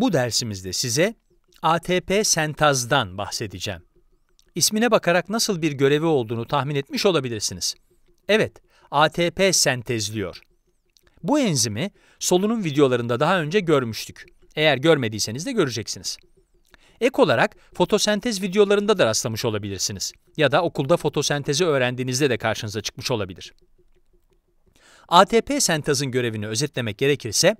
Bu dersimizde size ATP sentazdan bahsedeceğim. İsmine bakarak nasıl bir görevi olduğunu tahmin etmiş olabilirsiniz. Evet, ATP sentezliyor. Bu enzimi solunum videolarında daha önce görmüştük. Eğer görmediyseniz de göreceksiniz. Ek olarak fotosentez videolarında da rastlamış olabilirsiniz. Ya da okulda fotosentezi öğrendiğinizde de karşınıza çıkmış olabilir. ATP sentazın görevini özetlemek gerekirse,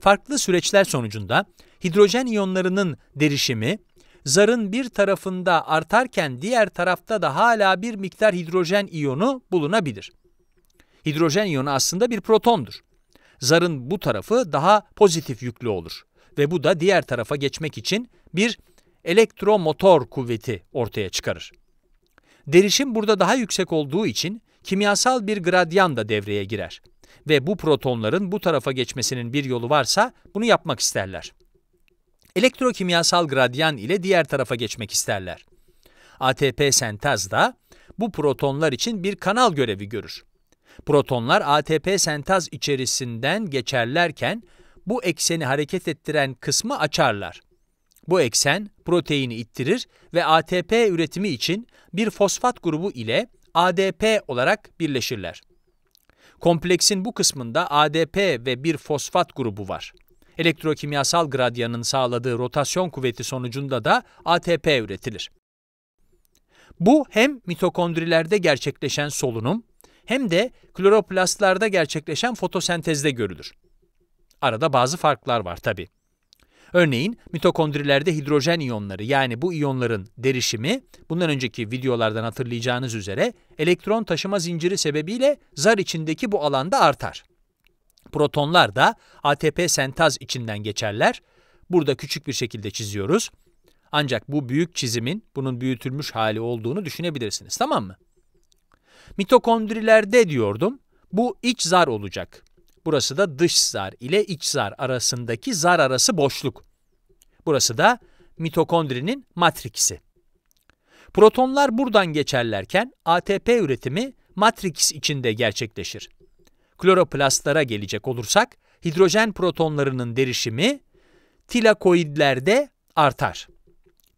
farklı süreçler sonucunda hidrojen iyonlarının derişimi zarın bir tarafında artarken diğer tarafta da hala bir miktar hidrojen iyonu bulunabilir. Hidrojen iyonu aslında bir protondur. Zarın bu tarafı daha pozitif yüklü olur ve bu da diğer tarafa geçmek için bir elektromotor kuvveti ortaya çıkarır. Derişim burada daha yüksek olduğu için kimyasal bir gradyan da devreye girer ve bu protonların bu tarafa geçmesinin bir yolu varsa bunu yapmak isterler. Elektrokimyasal gradyan ile diğer tarafa geçmek isterler. ATP sentaz da bu protonlar için bir kanal görevi görür. Protonlar ATP sentaz içerisinden geçerlerken bu ekseni hareket ettiren kısmı açarlar. Bu eksen proteini ittirir ve ATP üretimi için bir fosfat grubu ile ADP olarak birleşirler. Kompleksin bu kısmında ADP ve bir fosfat grubu var. Elektrokimyasal gradyanın sağladığı rotasyon kuvveti sonucunda da ATP üretilir. Bu hem mitokondrilerde gerçekleşen solunum hem de kloroplastlarda gerçekleşen fotosentezde görülür. Arada bazı farklar var tabii. Örneğin mitokondrilerde hidrojen iyonları yani bu iyonların derişimi bundan önceki videolardan hatırlayacağınız üzere elektron taşıma zinciri sebebiyle zar içindeki bu alanda artar. Protonlar da ATP sentaz içinden geçerler. Burada küçük bir şekilde çiziyoruz. Ancak bu büyük çizimin bunun büyütülmüş hali olduğunu düşünebilirsiniz tamam mı? Mitokondrilerde diyordum bu iç zar olacak. Burası da dış zar ile iç zar arasındaki zar arası boşluk. Burası da mitokondrinin matriksi. Protonlar buradan geçerlerken ATP üretimi matriks içinde gerçekleşir. Kloroplastlara gelecek olursak, hidrojen protonlarının derişimi tilakoidlerde artar.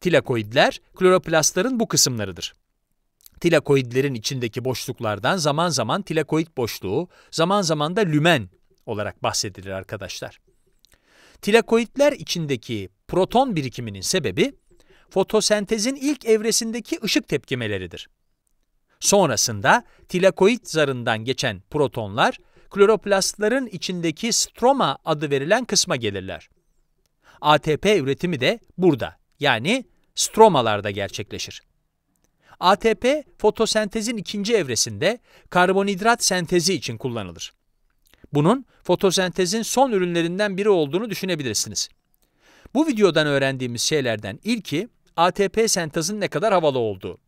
Tilakoidler kloroplastların bu kısımlarıdır. Tilakoidlerin içindeki boşluklardan zaman zaman tilakoid boşluğu, zaman zaman da lümen olarak bahsedilir arkadaşlar. Tilakoidler içindeki proton birikiminin sebebi fotosentezin ilk evresindeki ışık tepkimeleridir. Sonrasında tilakoid zarından geçen protonlar kloroplastların içindeki stroma adı verilen kısma gelirler. ATP üretimi de burada yani stromalarda gerçekleşir. ATP fotosentezin ikinci evresinde karbonhidrat sentezi için kullanılır. Bunun fotosentezin son ürünlerinden biri olduğunu düşünebilirsiniz. Bu videodan öğrendiğimiz şeylerden ilki ATP sentazın ne kadar havalı olduğu.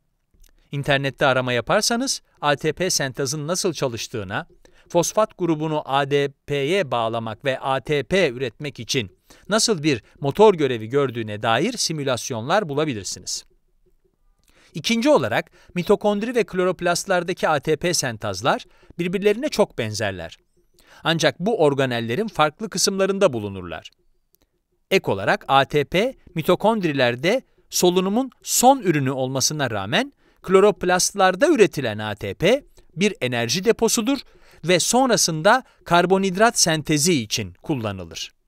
İnternette arama yaparsanız ATP sentazın nasıl çalıştığına, fosfat grubunu ADP'ye bağlamak ve ATP üretmek için nasıl bir motor görevi gördüğüne dair simülasyonlar bulabilirsiniz. İkinci olarak mitokondri ve kloroplastlardaki ATP sentazlar birbirlerine çok benzerler. Ancak bu organellerin farklı kısımlarında bulunurlar. Ek olarak ATP mitokondrilerde solunumun son ürünü olmasına rağmen kloroplastlarda üretilen ATP bir enerji deposudur ve sonrasında karbonhidrat sentezi için kullanılır.